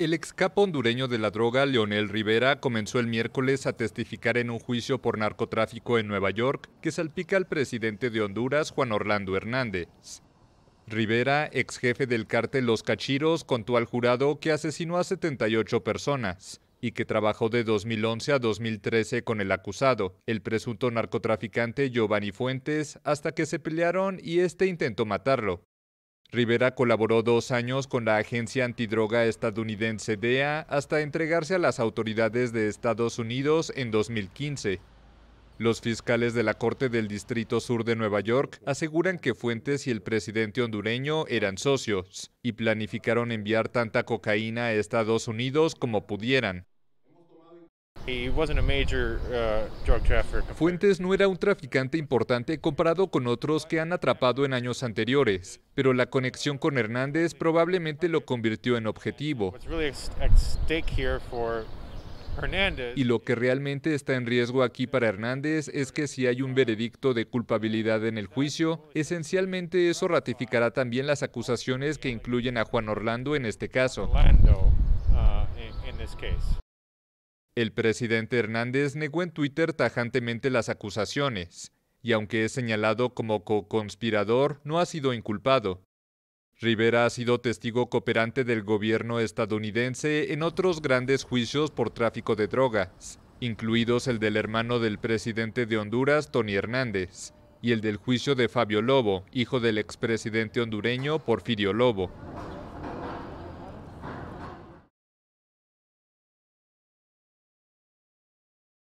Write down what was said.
El ex capo hondureño de la droga, Leonel Rivera, comenzó el miércoles a testificar en un juicio por narcotráfico en Nueva York que salpica al presidente de Honduras, Juan Orlando Hernández. Rivera, ex jefe del cártel Los Cachiros, contó al jurado que asesinó a 78 personas y que trabajó de 2011 a 2013 con el acusado, el presunto narcotraficante Giovanni Fuentes, hasta que se pelearon y este intentó matarlo. Rivera colaboró dos años con la agencia antidroga estadounidense DEA hasta entregarse a las autoridades de Estados Unidos en 2015. Los fiscales de la Corte del Distrito Sur de Nueva York aseguran que Fuentes y el presidente hondureño eran socios y planificaron enviar tanta cocaína a Estados Unidos como pudieran. Uh, Fuentes no era un traficante importante comparado con otros que han atrapado en años anteriores, pero la conexión con Hernández probablemente lo convirtió en objetivo. Y lo que realmente está en riesgo aquí para Hernández es que si hay un veredicto de culpabilidad en el juicio, esencialmente eso ratificará también las acusaciones que incluyen a Juan Orlando en este caso. Uh, el presidente Hernández negó en Twitter tajantemente las acusaciones, y aunque es señalado como co-conspirador, no ha sido inculpado. Rivera ha sido testigo cooperante del gobierno estadounidense en otros grandes juicios por tráfico de drogas, incluidos el del hermano del presidente de Honduras, Tony Hernández, y el del juicio de Fabio Lobo, hijo del expresidente hondureño Porfirio Lobo.